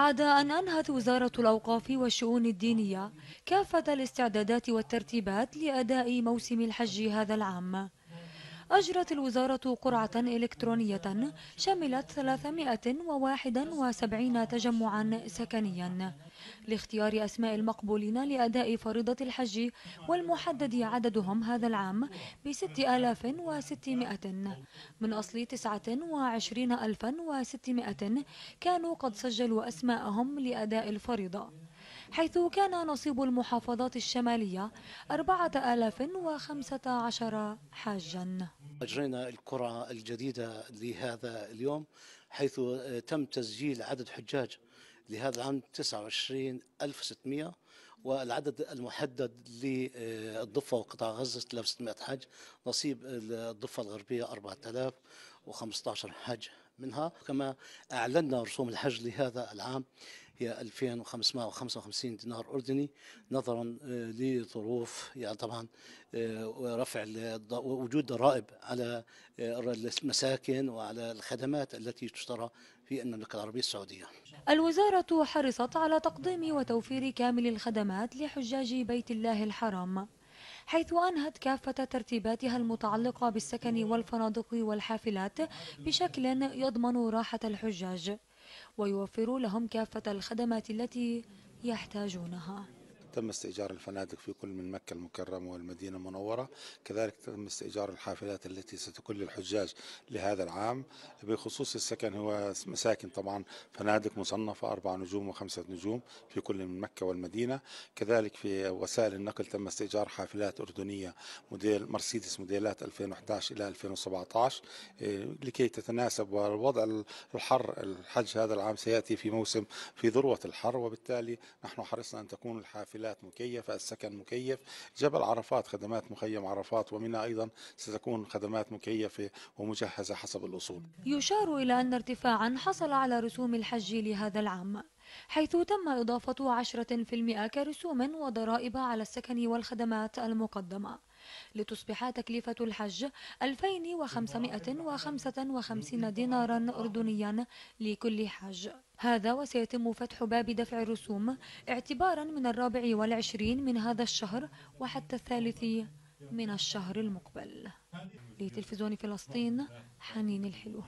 بعد أن أنهت وزارة الأوقاف والشؤون الدينية كافة الاستعدادات والترتيبات لأداء موسم الحج هذا العام أجرت الوزارة قرعة إلكترونية شملت 371 تجمعا سكنيا لاختيار أسماء المقبولين لأداء فريضة الحج والمحدد عددهم هذا العام ب 6600 من أصل 29600 كانوا قد سجلوا أسماءهم لأداء الفريضة حيث كان نصيب المحافظات الشمالية 4015 حاجا أجرينا الكرة الجديدة لهذا اليوم حيث آه، تم تسجيل عدد حجاج لهذا العام 29600 والعدد المحدد للضفة وقطاع غزة 3600 حج نصيب الضفة الغربية 4000 و15 حج منها كما أعلنا رسوم الحج لهذا العام هي 2555 دينار أردني نظرا آه، لظروف يعني طبعا آه، رفع وجود ضرائب على آه، المساكن وعلى الخدمات التي تشترى في المملكة العربية السعودية الوزارة حرصت على تقديم وتوفير كامل الخدمات لحجاج بيت الله الحرام حيث أنهت كافة ترتيباتها المتعلقة بالسكن والفنادق والحافلات بشكل يضمن راحة الحجاج ويوفر لهم كافة الخدمات التي يحتاجونها تم استئجار الفنادق في كل من مكة المكرمة والمدينة المنورة كذلك تم استئجار الحافلات التي ستكل الحجاج لهذا العام بخصوص السكن هو مساكن طبعا فنادق مصنفة أربع نجوم وخمسة نجوم في كل من مكة والمدينة كذلك في وسائل النقل تم استئجار حافلات أردنية موديل مرسيدس موديلات 2011 إلى 2017 إيه، لكي تتناسب والوضع الحر الحج هذا العام سيأتي في موسم في ذروة الحر وبالتالي نحن حرصنا أن تكون الحافلات الأوتيلات مكيفة السكن مكيف جبل عرفات خدمات مخيم عرفات ومنها أيضا ستكون خدمات مكيفة ومجهزة حسب الأصول يشار إلى أن ارتفاعا حصل على رسوم الحج لهذا العام حيث تم إضافة 10% كرسوم وضرائب على السكن والخدمات المقدمة لتصبح تكلفة الحج 2555 دينارا أردنيا لكل حج هذا وسيتم فتح باب دفع الرسوم اعتبارا من الرابع والعشرين من هذا الشهر وحتى الثالث من الشهر المقبل لتلفزيون فلسطين حنين الحلو